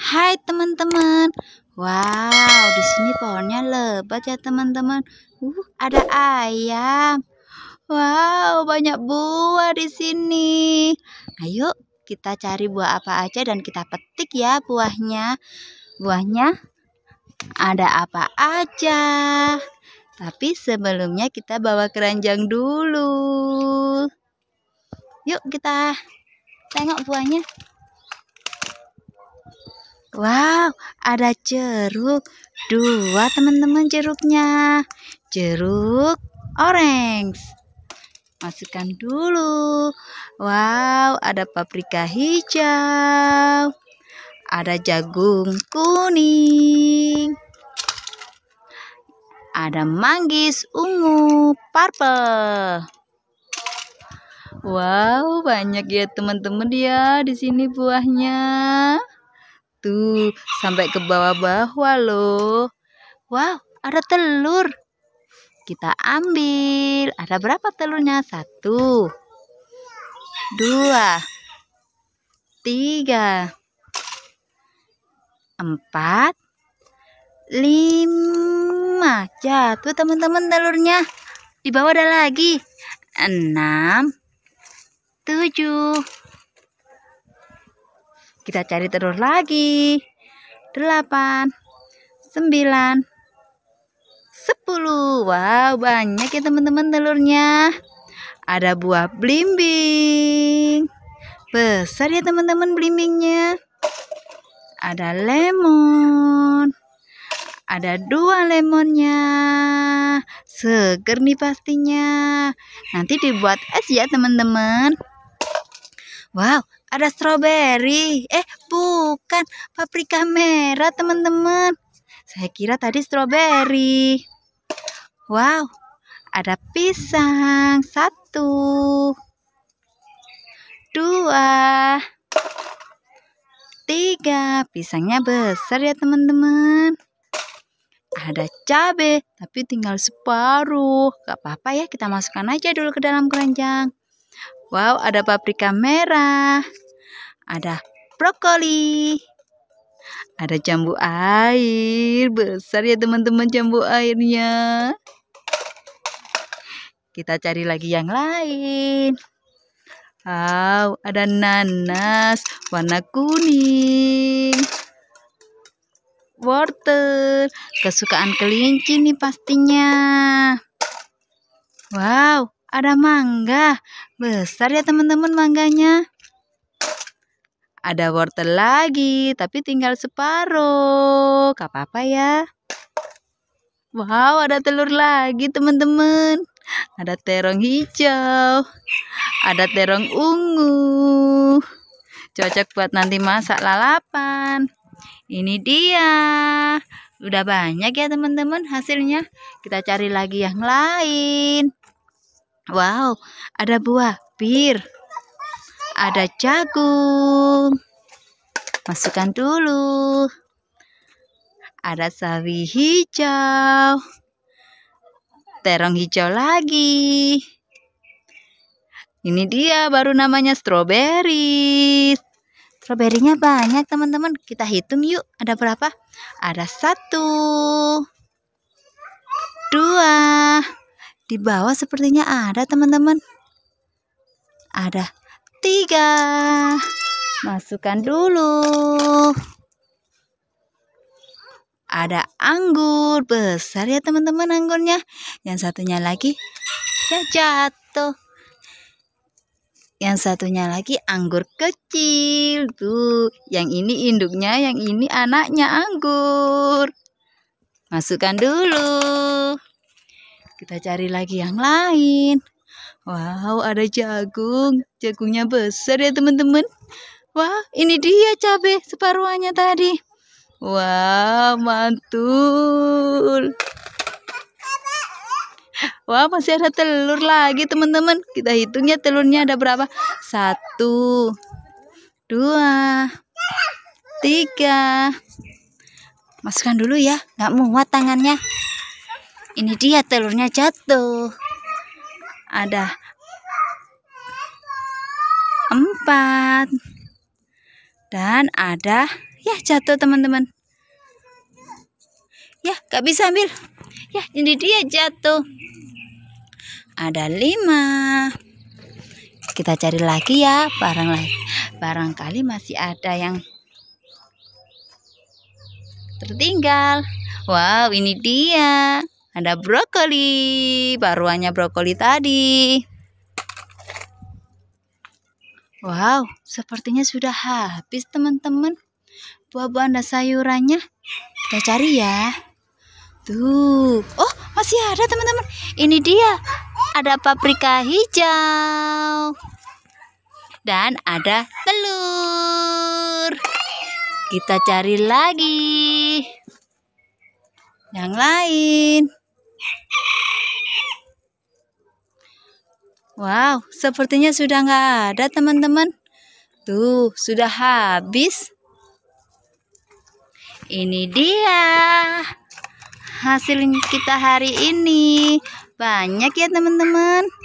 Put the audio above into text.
Hai teman-teman. Wow, di sini pohonnya lebat ya teman-teman. Uh, ada ayam. Wow, banyak buah di sini. Ayo nah, kita cari buah apa aja dan kita petik ya buahnya. Buahnya ada apa aja. Tapi sebelumnya kita bawa keranjang dulu. Yuk kita tengok buahnya. Wow, ada jeruk. Dua teman-teman jeruknya. Jeruk orange. Masukkan dulu. Wow, ada paprika hijau. Ada jagung kuning. Ada manggis ungu purple. Wow, banyak ya teman-teman dia ya di sini buahnya. Tuh, sampai ke bawah-bawah loh. Wow, ada telur. Kita ambil. Ada berapa telurnya? Satu. Dua. Tiga. Empat. Lima. Jatuh teman-teman telurnya. Di bawah ada lagi. Enam. Tujuh. Kita cari telur lagi. 8 9 10. Wow, banyak ya teman-teman telurnya. Ada buah belimbing. Besar ya teman-teman belimbingnya. Ada lemon. Ada dua lemonnya. Seger nih pastinya. Nanti dibuat es ya teman-teman. Wow, ada stroberi. Eh, bukan, paprika merah, teman-teman. Saya kira tadi stroberi. Wow, ada pisang. Satu. Dua. Tiga. Pisangnya besar ya, teman-teman. Ada cabai, tapi tinggal separuh. Gak apa-apa ya, kita masukkan aja dulu ke dalam keranjang. Wow, ada paprika merah. Ada brokoli. Ada jambu air. Besar ya teman-teman jambu airnya. Kita cari lagi yang lain. Wow, ada nanas warna kuning. Wortel, kesukaan kelinci nih pastinya. Wow, ada mangga. Besar ya teman-teman mangganya. Ada wortel lagi, tapi tinggal separuh. Gak apa-apa ya. Wow, ada telur lagi teman-teman. Ada terong hijau. Ada terong ungu. Cocok buat nanti masak lalapan. Ini dia. Udah banyak ya teman-teman hasilnya. Kita cari lagi yang lain. Wow, ada buah pir. Ada jagung. Masukkan dulu. Ada sawi hijau. Terong hijau lagi. Ini dia baru namanya stroberi. Stroberinya banyak teman-teman. Kita hitung yuk. Ada berapa? Ada satu. Dua. Di bawah sepertinya ada teman-teman. Ada tiga. Masukkan dulu. Ada anggur besar ya teman-teman anggurnya. Yang satunya lagi ya jatuh. Yang satunya lagi anggur kecil tuh. Yang ini induknya, yang ini anaknya anggur. Masukkan dulu. Kita cari lagi yang lain. Wow, ada jagung. Jagungnya besar ya teman-teman. Wah, ini dia cabe separuhannya tadi. Wah, mantul. Wah, masih ada telur lagi teman-teman. Kita hitungnya telurnya ada berapa? Satu, dua, tiga. Masukkan dulu ya, nggak muat tangannya ini dia telurnya jatuh ada empat dan ada ya jatuh teman-teman ya gak bisa ambil ya ini dia jatuh ada lima kita cari lagi ya barang lain barangkali masih ada yang tertinggal wow ini dia ada brokoli, baruannya brokoli tadi. Wow, sepertinya sudah habis teman-teman. Buah-buahan dan sayurannya. Kita cari ya. Tuh. Oh, masih ada teman-teman. Ini dia. Ada paprika hijau. Dan ada telur. Kita cari lagi. Yang lain. Wow, sepertinya sudah nggak ada teman-teman. Tuh, sudah habis. Ini dia hasil kita hari ini. Banyak ya teman-teman.